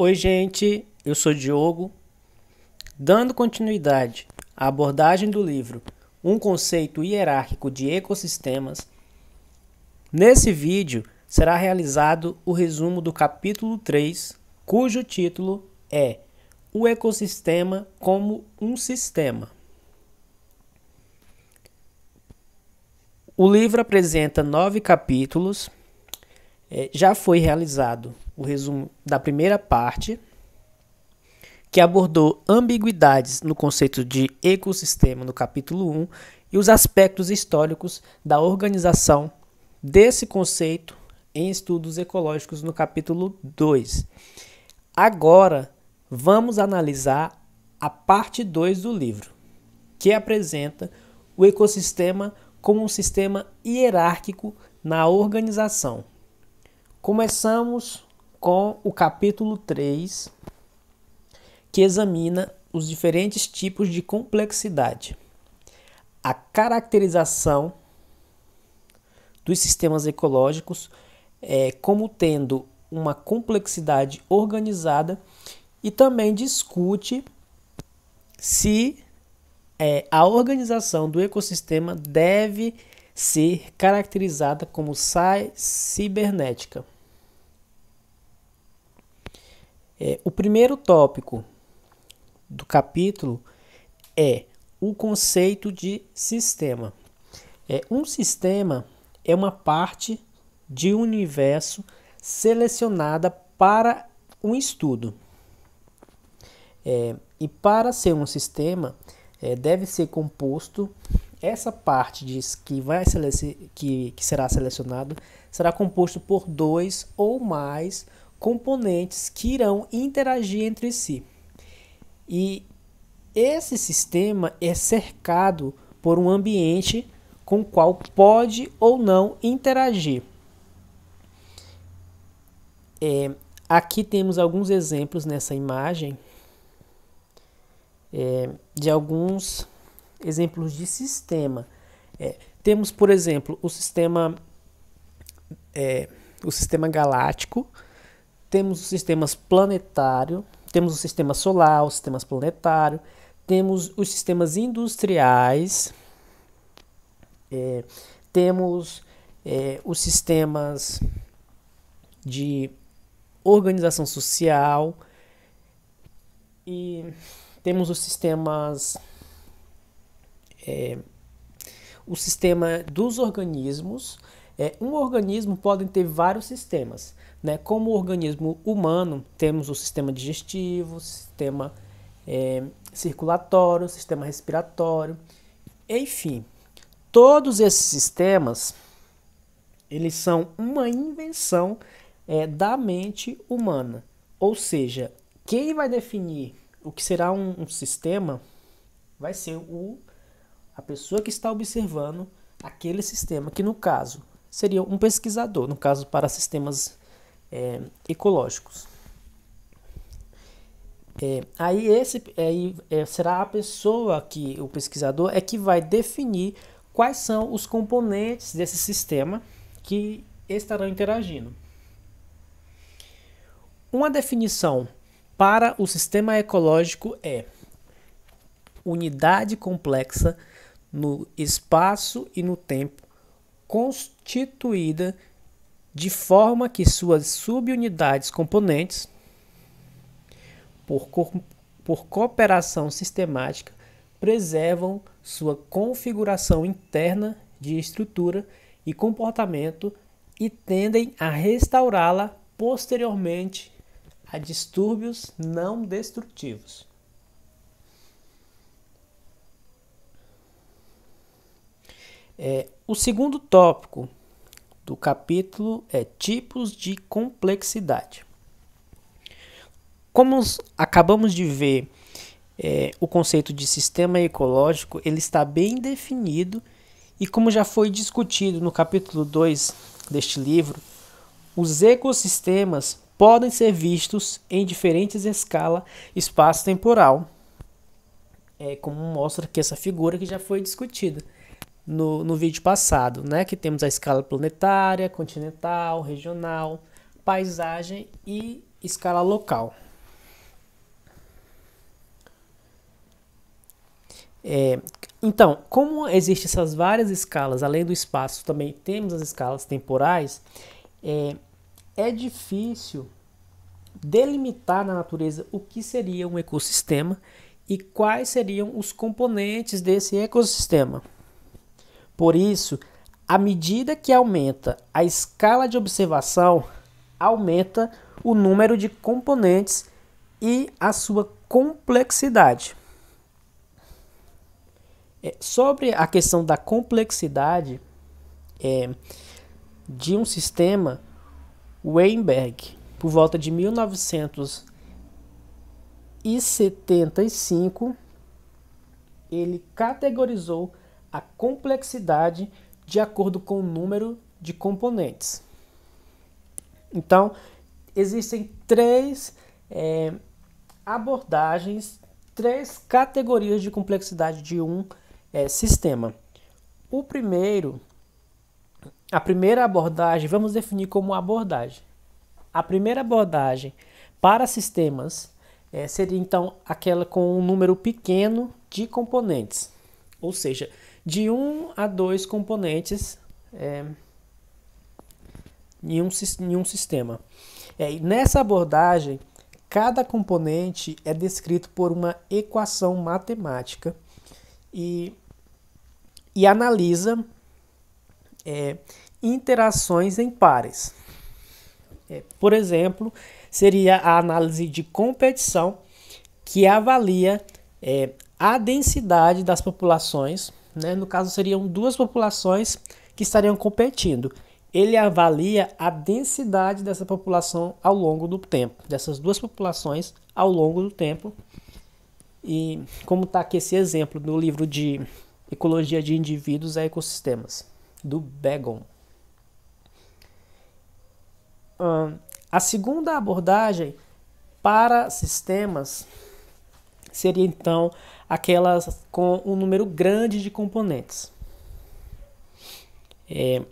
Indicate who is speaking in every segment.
Speaker 1: Oi, gente, eu sou Diogo. Dando continuidade à abordagem do livro Um Conceito Hierárquico de Ecosistemas, nesse vídeo será realizado o resumo do capítulo 3, cujo título é O Ecossistema como um Sistema. O livro apresenta nove capítulos é, já foi realizado o resumo da primeira parte, que abordou ambiguidades no conceito de ecossistema no capítulo 1 e os aspectos históricos da organização desse conceito em estudos ecológicos no capítulo 2. Agora vamos analisar a parte 2 do livro, que apresenta o ecossistema como um sistema hierárquico na organização Começamos com o capítulo 3, que examina os diferentes tipos de complexidade. A caracterização dos sistemas ecológicos é, como tendo uma complexidade organizada e também discute se é, a organização do ecossistema deve ser caracterizada como cibernética. É, o primeiro tópico do capítulo é o conceito de sistema. É, um sistema é uma parte de um universo selecionada para um estudo. É, e para ser um sistema, é, deve ser composto essa parte diz que, vai que, que será selecionado será composto por dois ou mais componentes que irão interagir entre si. E esse sistema é cercado por um ambiente com o qual pode ou não interagir. É, aqui temos alguns exemplos nessa imagem é, de alguns exemplos de sistema. É, temos, por exemplo, o sistema, é, o sistema galáctico, temos os sistemas planetário, temos o sistema solar, os sistemas planetário, temos os sistemas industriais, é, temos é, os sistemas de organização social e temos os sistemas é, o sistema dos organismos. É, um organismo pode ter vários sistemas. Né? Como o organismo humano, temos o sistema digestivo, sistema é, circulatório, sistema respiratório, enfim. Todos esses sistemas, eles são uma invenção é, da mente humana. Ou seja, quem vai definir o que será um, um sistema vai ser o a pessoa que está observando aquele sistema, que no caso seria um pesquisador, no caso para sistemas é, ecológicos. É, aí esse aí, é, será a pessoa que o pesquisador é que vai definir quais são os componentes desse sistema que estarão interagindo. Uma definição para o sistema ecológico é unidade complexa no espaço e no tempo, constituída de forma que suas subunidades componentes, por, co por cooperação sistemática, preservam sua configuração interna de estrutura e comportamento e tendem a restaurá-la posteriormente a distúrbios não destrutivos. É, o segundo tópico do capítulo é tipos de complexidade. Como acabamos de ver, é, o conceito de sistema ecológico ele está bem definido e como já foi discutido no capítulo 2 deste livro, os ecossistemas podem ser vistos em diferentes escalas espaço-temporal, é, como mostra aqui essa figura que já foi discutida no, no vídeo passado, né? Que temos a escala planetária, continental, regional, paisagem e escala local. É, então, como existem essas várias escalas, além do espaço, também temos as escalas temporais, é, é difícil delimitar na natureza o que seria um ecossistema e quais seriam os componentes desse ecossistema. Por isso, à medida que aumenta a escala de observação, aumenta o número de componentes e a sua complexidade. É, sobre a questão da complexidade é, de um sistema, Weinberg, por volta de 1975, ele categorizou a complexidade de acordo com o número de componentes. Então, existem três é, abordagens, três categorias de complexidade de um é, sistema. O primeiro, a primeira abordagem, vamos definir como abordagem. A primeira abordagem para sistemas é, seria então aquela com um número pequeno de componentes, ou seja, de um a dois componentes é, em, um, em um sistema. É, nessa abordagem, cada componente é descrito por uma equação matemática e, e analisa é, interações em pares. É, por exemplo, seria a análise de competição que avalia é, a densidade das populações né? no caso seriam duas populações que estariam competindo. Ele avalia a densidade dessa população ao longo do tempo, dessas duas populações ao longo do tempo. E como está aqui esse exemplo no livro de Ecologia de Indivíduos a Ecossistemas, do Begon. a segunda abordagem para sistemas seria então aquelas com um número grande de componentes. É,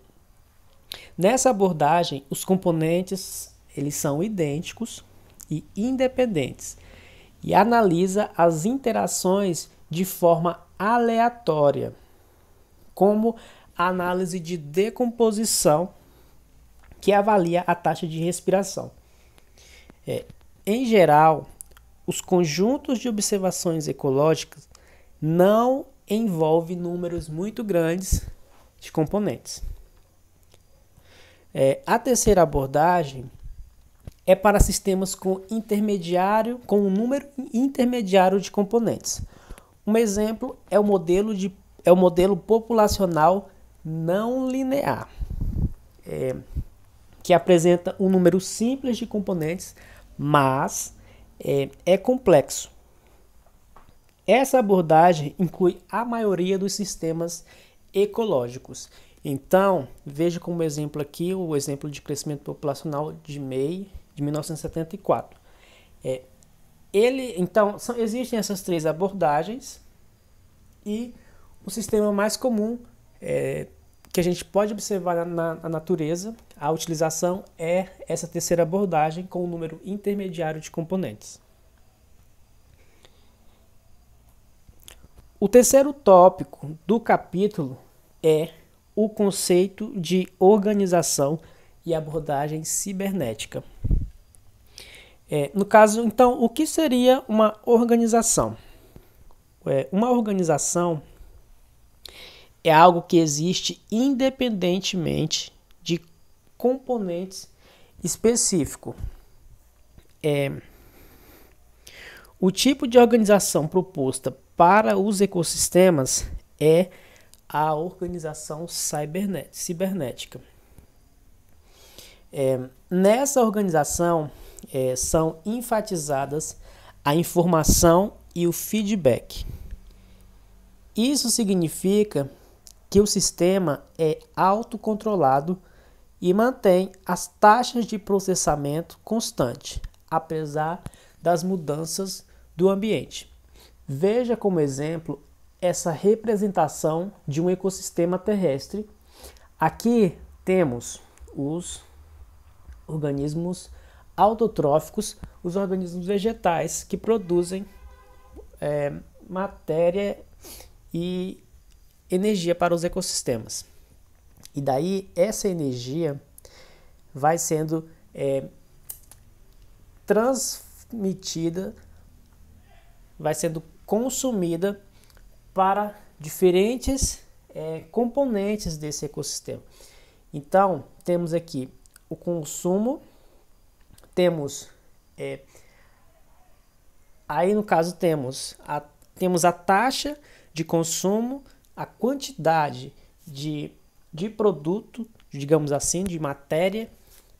Speaker 1: nessa abordagem, os componentes eles são idênticos e independentes e analisa as interações de forma aleatória, como a análise de decomposição que avalia a taxa de respiração. É, em geral, os conjuntos de observações ecológicas não envolvem números muito grandes de componentes. É, a terceira abordagem é para sistemas com intermediário com um número intermediário de componentes. Um exemplo é o modelo de é o modelo populacional não linear, é, que apresenta um número simples de componentes, mas é, é complexo. Essa abordagem inclui a maioria dos sistemas ecológicos. Então, veja como exemplo aqui o exemplo de crescimento populacional de MEI de 1974. É, ele, então, são, existem essas três abordagens e o sistema mais comum é, que a gente pode observar na, na natureza, a utilização é essa terceira abordagem com o um número intermediário de componentes. O terceiro tópico do capítulo é o conceito de organização e abordagem cibernética. É, no caso, então, o que seria uma organização? É, uma organização é algo que existe independentemente de componentes específicos. É, o tipo de organização proposta para os ecossistemas é a organização cibernética. É, nessa organização é, são enfatizadas a informação e o feedback. Isso significa que o sistema é autocontrolado e mantém as taxas de processamento constante, apesar das mudanças do ambiente. Veja como exemplo essa representação de um ecossistema terrestre. Aqui temos os organismos autotróficos, os organismos vegetais que produzem é, matéria e energia para os ecossistemas. E daí essa energia vai sendo é, transmitida, vai sendo consumida para diferentes é, componentes desse ecossistema. Então, temos aqui o consumo, temos é, aí no caso temos a, temos a taxa de consumo, a quantidade de, de produto, digamos assim, de matéria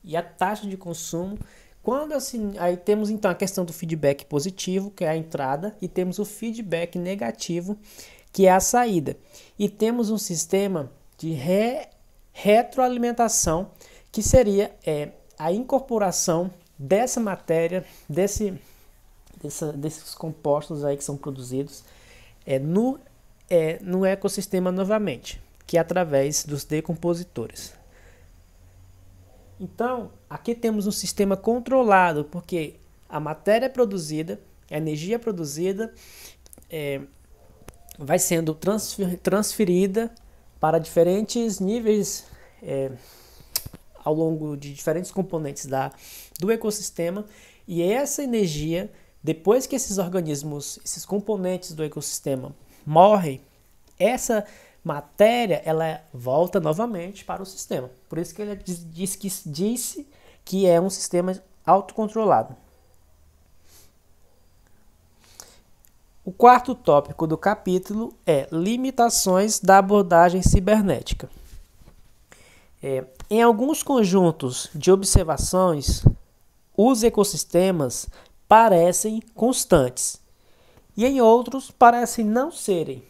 Speaker 1: e a taxa de consumo. Quando assim, aí temos então a questão do feedback positivo, que é a entrada, e temos o feedback negativo, que é a saída. E temos um sistema de re, retroalimentação, que seria é, a incorporação dessa matéria, desse, dessa, desses compostos aí que são produzidos, é, no é no ecossistema novamente, que é através dos decompositores. Então, aqui temos um sistema controlado, porque a matéria é produzida, a energia produzida é, vai sendo transfer, transferida para diferentes níveis é, ao longo de diferentes componentes da, do ecossistema, e essa energia, depois que esses organismos, esses componentes do ecossistema morrem, essa matéria ela volta novamente para o sistema. Por isso que ele diz que, disse que é um sistema autocontrolado. O quarto tópico do capítulo é limitações da abordagem cibernética. É, em alguns conjuntos de observações, os ecossistemas parecem constantes, e em outros parecem não serem.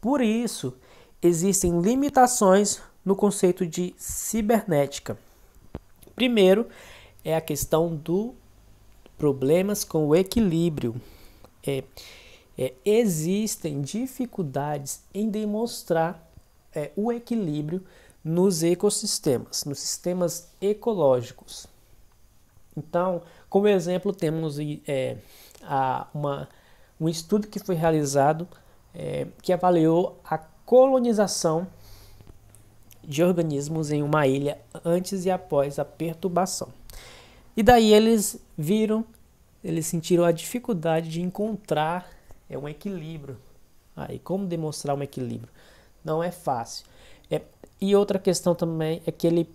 Speaker 1: Por isso, existem limitações no conceito de cibernética. Primeiro, é a questão do problemas com o equilíbrio. É, é, existem dificuldades em demonstrar é, o equilíbrio nos ecossistemas, nos sistemas ecológicos. Então, como exemplo, temos é, a, uma um estudo que foi realizado é, que avaliou a colonização de organismos em uma ilha antes e após a perturbação. E daí eles viram, eles sentiram a dificuldade de encontrar é, um equilíbrio. Aí, ah, como demonstrar um equilíbrio? Não é fácil. É, e outra questão também é que ele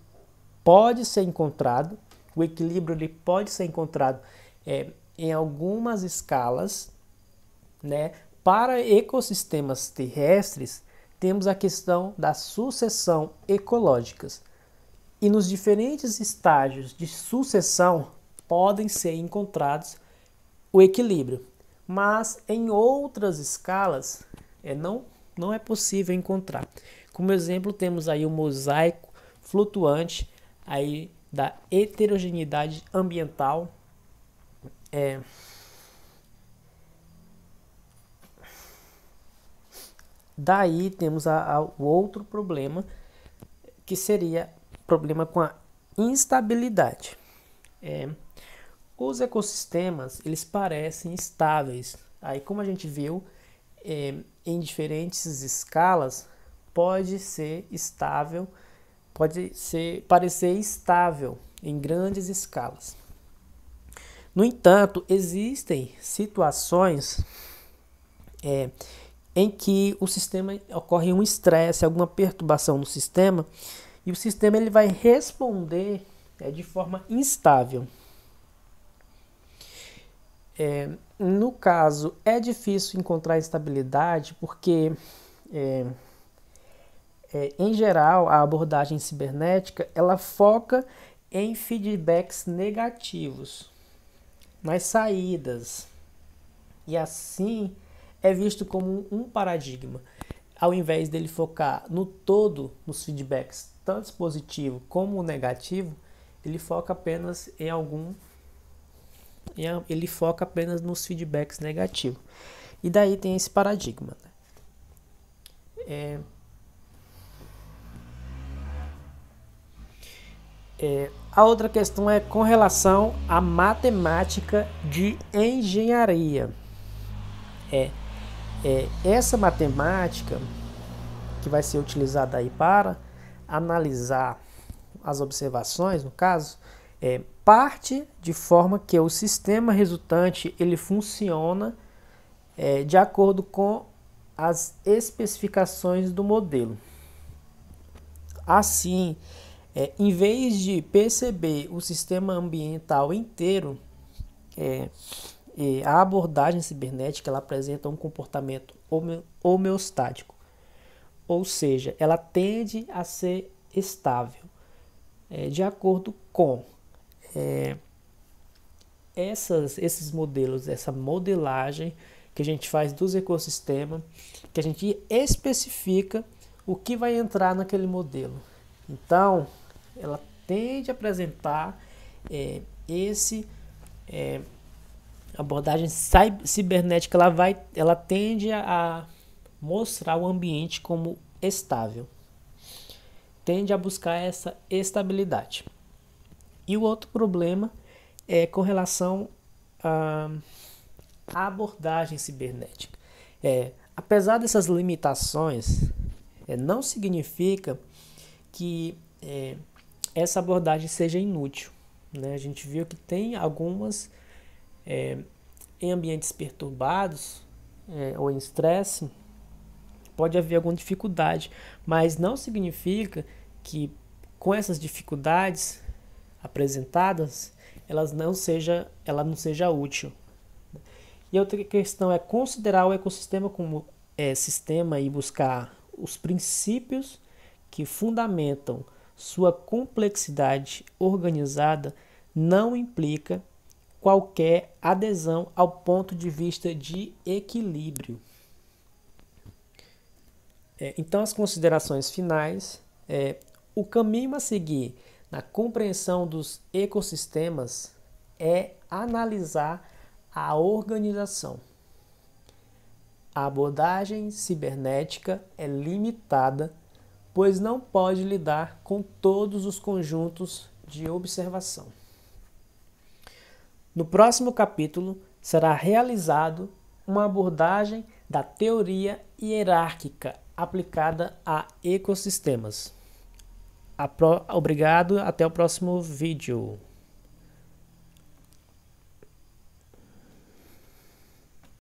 Speaker 1: pode ser encontrado, o equilíbrio ele pode ser encontrado é, em algumas escalas né? Para ecossistemas terrestres, temos a questão da sucessão ecológicas. E nos diferentes estágios de sucessão podem ser encontrados o equilíbrio. Mas em outras escalas é, não, não é possível encontrar. Como exemplo, temos aí o mosaico flutuante aí da heterogeneidade ambiental. É, Daí temos a, a, o outro problema, que seria problema com a instabilidade. É, os ecossistemas, eles parecem estáveis. Aí, como a gente viu, é, em diferentes escalas, pode ser estável, pode ser, parecer estável em grandes escalas. No entanto, existem situações é, em que o sistema ocorre um estresse, alguma perturbação no sistema, e o sistema ele vai responder é, de forma instável. É, no caso, é difícil encontrar estabilidade porque, é, é, em geral, a abordagem cibernética ela foca em feedbacks negativos, nas saídas. E assim, é visto como um paradigma, ao invés dele focar no todo nos feedbacks, tanto positivo como negativo, ele foca apenas em algum ele foca apenas nos feedbacks negativos. E daí tem esse paradigma. Né? É, É, a outra questão é com relação à matemática de engenharia. É, é, essa matemática que vai ser utilizada aí para analisar as observações, no caso, é, parte de forma que o sistema resultante ele funciona é, de acordo com as especificações do modelo. Assim, é, em vez de perceber o sistema ambiental inteiro, é, e a abordagem cibernética ela apresenta um comportamento homeostático, ou seja, ela tende a ser estável, é, de acordo com é, essas, esses modelos, essa modelagem que a gente faz dos ecossistemas, que a gente especifica o que vai entrar naquele modelo. Então, ela tende a apresentar é, esse é, a abordagem cibernética ela vai, ela tende a mostrar o ambiente como estável. Tende a buscar essa estabilidade. E o outro problema é com relação à abordagem cibernética. É, apesar dessas limitações, é, não significa que é, essa abordagem seja inútil. Né? A gente viu que tem algumas é, em ambientes perturbados é, ou em estresse, pode haver alguma dificuldade, mas não significa que com essas dificuldades apresentadas, elas não seja, ela não seja útil. E outra questão é considerar o ecossistema como é, sistema e buscar os princípios que fundamentam sua complexidade organizada não implica qualquer adesão ao ponto de vista de equilíbrio. É, então, as considerações finais: é, o caminho a seguir na compreensão dos ecossistemas é analisar a organização. A abordagem cibernética é limitada, pois não pode lidar com todos os conjuntos de observação. No próximo capítulo será realizado uma abordagem da teoria hierárquica aplicada a ecossistemas. Obrigado, até o próximo vídeo.